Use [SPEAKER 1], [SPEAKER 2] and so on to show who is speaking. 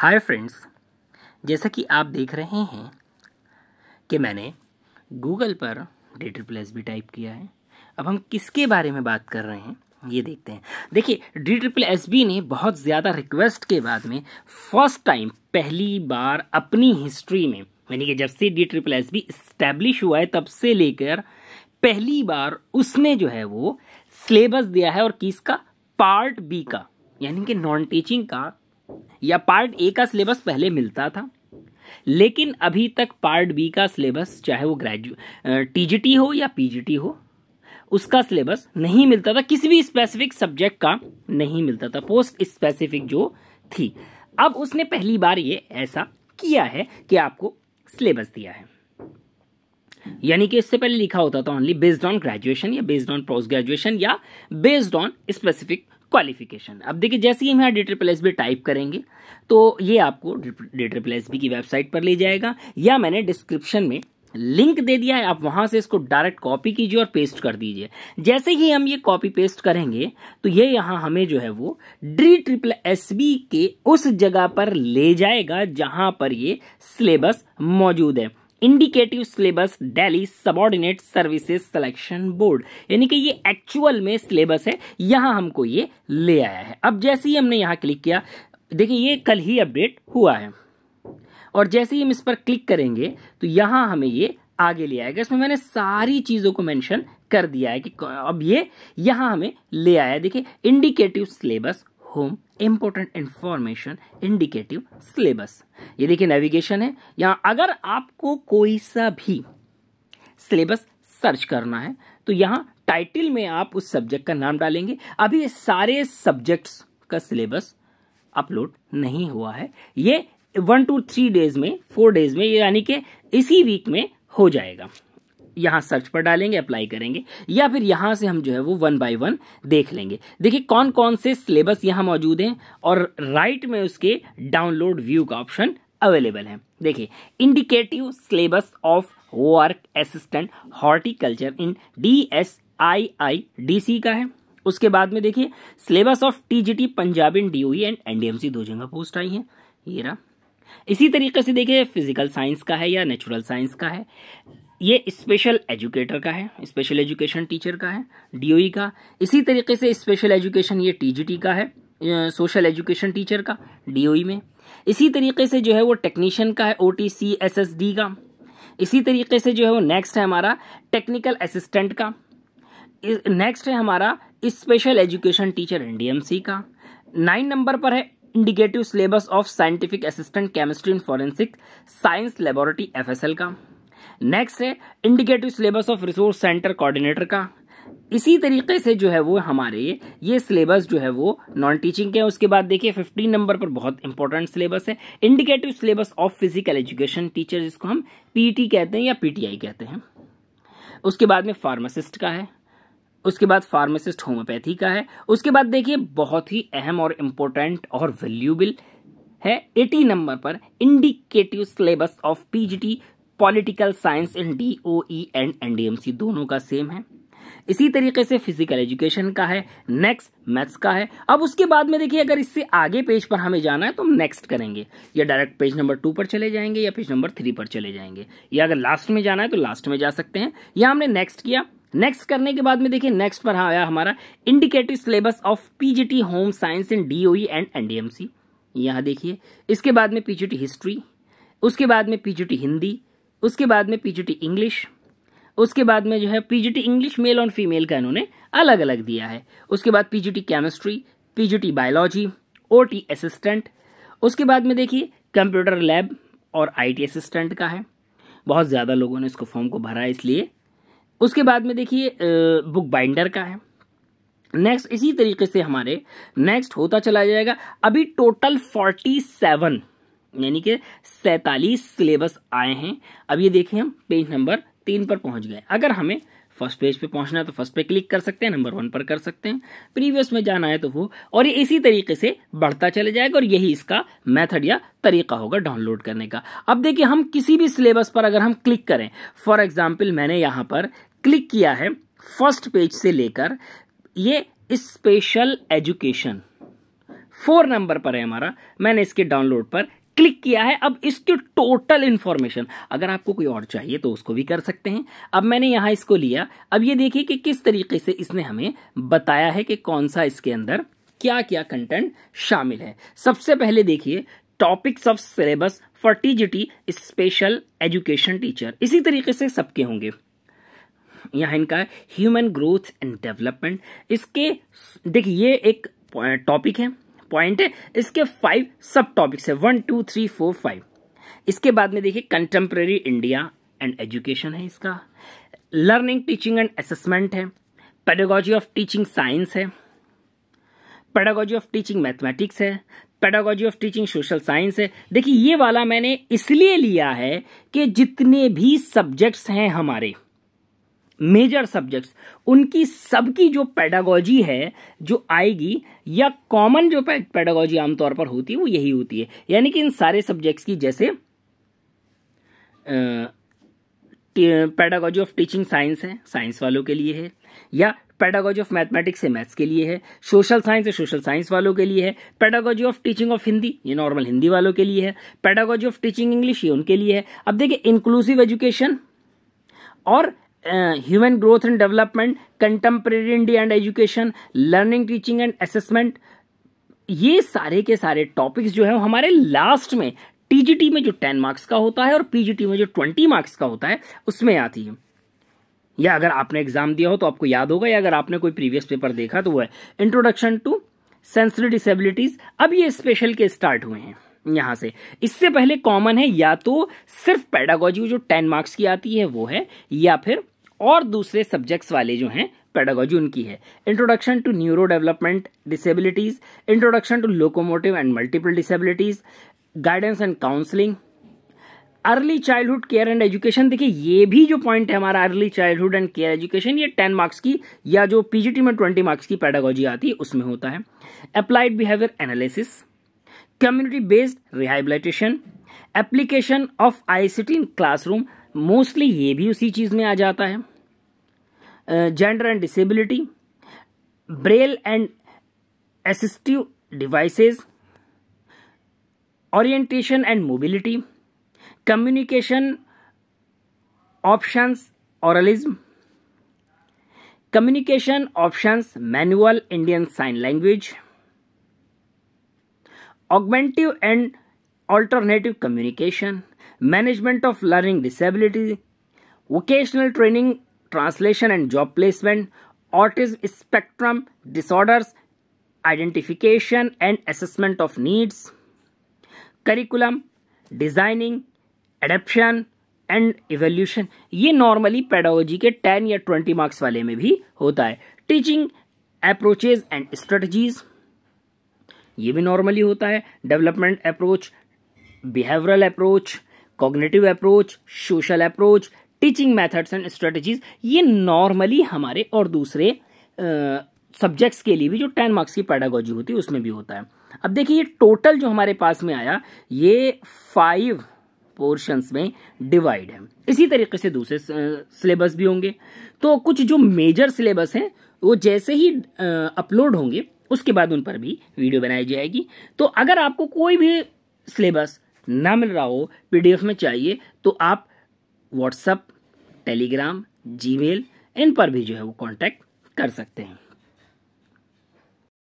[SPEAKER 1] hi friends जैसा कि आप देख रहे हैं कि मैंने गूगल पर डी ट्रिपल एस भी टाइप किया है अब हम किसके बारे में बात कर रहे हैं ये देखते हैं देखिए डी ट्रिपल एस बी ने बहुत ज़्यादा रिक्वेस्ट के बाद में फर्स्ट टाइम पहली बार अपनी हिस्ट्री में यानी कि जब से D triple S B establish हुआ है तब से लेकर पहली बार उसने जो है वो सिलेबस दिया है और किसका पार्ट बी का यानी कि नॉन टीचिंग का या पार्ट ए का सिलेबस पहले मिलता था लेकिन अभी तक पार्ट बी का सिलेबस चाहे वो ग्रेजु टीजीटी हो या पीजीटी हो उसका सिलेबस नहीं मिलता था किसी भी स्पेसिफिक सब्जेक्ट का नहीं मिलता था पोस्ट स्पेसिफिक जो थी अब उसने पहली बार ये ऐसा किया है कि आपको सिलेबस दिया है यानी कि इससे पहले लिखा होता था ओनली बेस्ड ऑन ग्रेजुएशन या बेस्ड ऑन पोस्ट ग्रेजुएशन या बेस्ड ऑन स्पेसिफिक क्वालिफिकेशन अब देखिए जैसे ही हम यहाँ D triple S B type करेंगे तो ये आपको डी ट्रिपल एस बी की वेबसाइट पर ले जाएगा या मैंने डिस्क्रिप्शन में लिंक दे दिया है आप वहां से इसको डायरेक्ट कॉपी कीजिए और पेस्ट कर दीजिए जैसे ही हम ये कॉपी पेस्ट करेंगे तो ये यहाँ हमें जो है वो डी ट्रिपल एस बी के उस जगह पर ले जाएगा जहां पर ये सिलेबस मौजूद है indicative syllabus Delhi subordinate services selection board यानी कि ये एक्चुअल में सिलेबस है यहां हमको ये ले आया है अब जैसे ही हमने यहां क्लिक किया देखिए ये कल ही अपडेट हुआ है और जैसे ही हम इस पर क्लिक करेंगे तो यहां हमें ये आगे ले आएगा इसमें मैंने सारी चीज़ों को मेंशन कर दिया है कि अब ये यहां हमें ले आया देखिए indicative syllabus home important information indicative syllabus ये देखिए नेविगेशन है यहाँ अगर आपको कोई सा भी सिलेबस सर्च करना है तो यहाँ टाइटल में आप उस सब्जेक्ट का नाम डालेंगे अभी सारे सब्जेक्ट्स का सिलेबस अपलोड नहीं हुआ है ये वन टू थ्री डेज में फोर डेज में यानी कि इसी वीक में हो जाएगा यहाँ सर्च पर डालेंगे अप्लाई करेंगे या फिर यहाँ से हम जो है वो वन बाय वन देख लेंगे देखिए कौन कौन से सिलेबस यहाँ मौजूद हैं और राइट में उसके डाउनलोड व्यू का ऑप्शन अवेलेबल है देखिए indicative syllabus of work assistant horticulture in D S I I D C का है उसके बाद में देखिए syllabus of T Punjab in O and NDMC दो जगह पोस्ट आई है ये रहा इसी तरीके से देखिए फिजिकल साइंस का है या नेचुरल साइंस का है ये स्पेशल एजुकेटर का है स्पेशल एजुकेशन टीचर का है डीओई e का इसी तरीके से स्पेशल एजुकेशन ये टीजीटी का है सोशल एजुकेशन टीचर का डीओई e में इसी तरीके से जो है वो टेक्नीशियन का है O T C S S D का इसी तरीके से जो है वो नेक्स्ट है हमारा टेक्निकल असिस्टेंट का नेक्स्ट है हमारा स्पेशल एजुकेशन टीचर एन का नाइन नंबर पर है indicative syllabus of scientific assistant chemistry and forensic science laboratory FSL का नेक्स्ट है indicative syllabus of resource centre coordinator का इसी तरीके से जो है वो हमारे ये सिलेबस जो है वो नॉन टीचिंग के उसके बाद देखिए 15 नंबर पर बहुत इंपॉर्टेंट सिलेबस है indicative syllabus of physical education teacher जिसको हम पीटी कहते हैं या पीटीआई कहते हैं उसके बाद में फार्मासिस्ट का है उसके बाद फार्मासिस्ट होम्योपैथी का है उसके बाद देखिए बहुत ही अहम और इम्पोर्टेंट और वैल्यूबल है एटी नंबर पर indicative syllabus of PGT political science in D O E and N D M C दोनों का सेम है इसी तरीके से फिजिकल एजुकेशन का है नेक्स्ट मैथ्स का है अब उसके बाद में देखिए अगर इससे आगे पेज पर हमें जाना है तो हम नेक्स्ट करेंगे या डायरेक्ट पेज नंबर टू पर चले जाएंगे या पेज नंबर थ्री पर चले जाएंगे या अगर लास्ट में जाना है तो लास्ट में जा सकते हैं या हमने नेक्स्ट किया नेक्स्ट करने के बाद में देखिए नेक्स्ट पर आया हमारा indicative syllabus of PGT home science in DOE and NDMC यहाँ देखिए इसके बाद में पीजीटी हिस्ट्री उसके बाद में पीजीटी हिंदी उसके बाद में पीजीटी इंग्लिश उसके बाद में जो है पीजीटी इंग्लिश मेल और फीमेल का इन्होंने अलग अलग दिया है उसके बाद PGT chemistry PGT biology OT assistant उसके बाद में देखिए कंप्यूटर लैब और आईटी असिस्टेंट का है बहुत ज़्यादा लोगों ने इसको फॉर्म को भरा है इसलिए उसके बाद में देखिए बुक बाइंडर का है नेक्स्ट इसी तरीके से हमारे नेक्स्ट होता चला जाएगा अभी टोटल फोर्टी सेवन यानी कि सैतालीस सिलेबस आए हैं अब ये देखें हम पेज नंबर तीन पर पहुंच गए अगर हमें फर्स्ट पेज पे पहुंचना है तो फर्स्ट पे क्लिक कर सकते हैं नंबर वन पर कर सकते हैं प्रीवियस में जाना है तो वो और ये इसी तरीके से बढ़ता चले जाएगा और यही इसका मेथड या तरीका होगा डाउनलोड करने का अब देखिए हम किसी भी सिलेबस पर अगर हम क्लिक करें फॉर एग्जाम्पल मैंने यहाँ पर क्लिक किया है फर्स्ट पेज से लेकर ये स्पेशल एजुकेशन फोर नंबर पर है हमारा मैंने इसके डाउनलोड पर क्लिक किया है अब इसकी टोटल इन्फॉर्मेशन अगर आपको कोई और चाहिए तो उसको भी कर सकते हैं अब मैंने यहाँ इसको लिया अब ये देखिए कि किस तरीके से इसने हमें बताया है कि कौन सा इसके अंदर क्या क्या कंटेंट शामिल है सबसे पहले देखिए topics of syllabus for TGT special education teacher इसी तरीके से सबके होंगे यहाँ इनका ह्यूमन ग्रोथ एंड डेवलपमेंट इसके देखिए ये एक टॉपिक है पॉइंट है इसके फाइव सब टॉपिक्स है one two three four five इसके बाद में देखिए कंटेम्प्रेरी इंडिया एंड एजुकेशन है इसका लर्निंग टीचिंग एंड असेसमेंट है पेडागोजी ऑफ टीचिंग साइंस है पेडागोजी ऑफ टीचिंग मैथमेटिक्स है pedagogy of teaching social science है देखिए ये वाला मैंने इसलिए लिया है कि जितने भी सब्जेक्ट्स हैं हमारे मेजर सब्जेक्ट्स उनकी सबकी जो पैडागोजी है जो आएगी या कॉमन जो पैडागोजी आमतौर पर होती है वो यही होती है यानी कि इन सारे सब्जेक्ट्स की जैसे पैडागोजी ऑफ टीचिंग साइंस है साइंस वालों के लिए है या पैडागोजी ऑफ मैथमेटिक्स है मैथ्स के लिए है सोशल साइंस है सोशल साइंस वालों के लिए है pedagogy of teaching of Hindi ये नॉर्मल हिंदी वालों के लिए है पैडागोजी ऑफ टीचिंग इंग्लिश ये उनके लिए है अब देखिए इंक्लूसिव एजुकेशन और human growth and development contemporary India and education learning teaching and assessment ये सारे के सारे टॉपिक्स जो है हमारे लास्ट में टीजीटी में जो टेन मार्क्स का होता है और पीजीटी में जो ट्वेंटी मार्क्स का होता है उसमें आती है या अगर आपने एग्जाम दिया हो तो आपको याद होगा या अगर आपने कोई प्रीवियस पेपर देखा तो वो है इंट्रोडक्शन टू सेंसरी डिसेबिलिटीज अब ये स्पेशल के स्टार्ट हुए हैं यहां से इससे पहले कॉमन है या तो सिर्फ पेडागोजी जो टेन मार्क्स की आती है वो है या फिर और दूसरे सब्जेक्ट्स वाले जो हैं पेडागोजी उनकी है introduction to neuro development disabilities introduction to locomotive and multiple disabilities guidance and counselling early childhood care and education देखिए ये भी जो पॉइंट है हमारा early childhood and care education ये टेन मार्क्स की या जो पीजीटी में ट्वेंटी मार्क्स की पैडागोजी आती है उसमें होता है applied behaviour analysis community based rehabilitation application of ICT in classroom mostly ये भी उसी चीज़ में आ जाता है gender and disability braille and assistive devices orientation and mobility communication options oralism communication options manual Indian sign language augmentative and alternative communication management of learning disability vocational training translation and job placement autism spectrum disorders identification and assessment of needs curriculum designing adaptation and evolution ये normally pedagogy के ten या twenty marks वाले में भी होता है teaching approaches and strategies ये भी नॉर्मली होता है development approach behavioural approach cognitive approach social approach teaching methods and strategies ये नॉर्मली हमारे और दूसरे सब्जेक्ट्स के लिए भी जो टेन मार्क्स की पैडागोजी होती है उसमें भी होता है अब देखिए ये टोटल जो हमारे पास में आया ये फाइव पोर्शंस में डिवाइड है इसी तरीके से दूसरे सिलेबस भी होंगे तो कुछ जो मेजर सिलेबस हैं वो जैसे ही अपलोड होंगे उसके बाद उन पर भी वीडियो बनाई जाएगी तो अगर आपको कोई भी सिलेबस ना मिल रहा हो पी में चाहिए तो आप व्हाट्सअप टेलीग्राम जी इन पर भी जो है वो कॉन्टैक्ट कर सकते हैं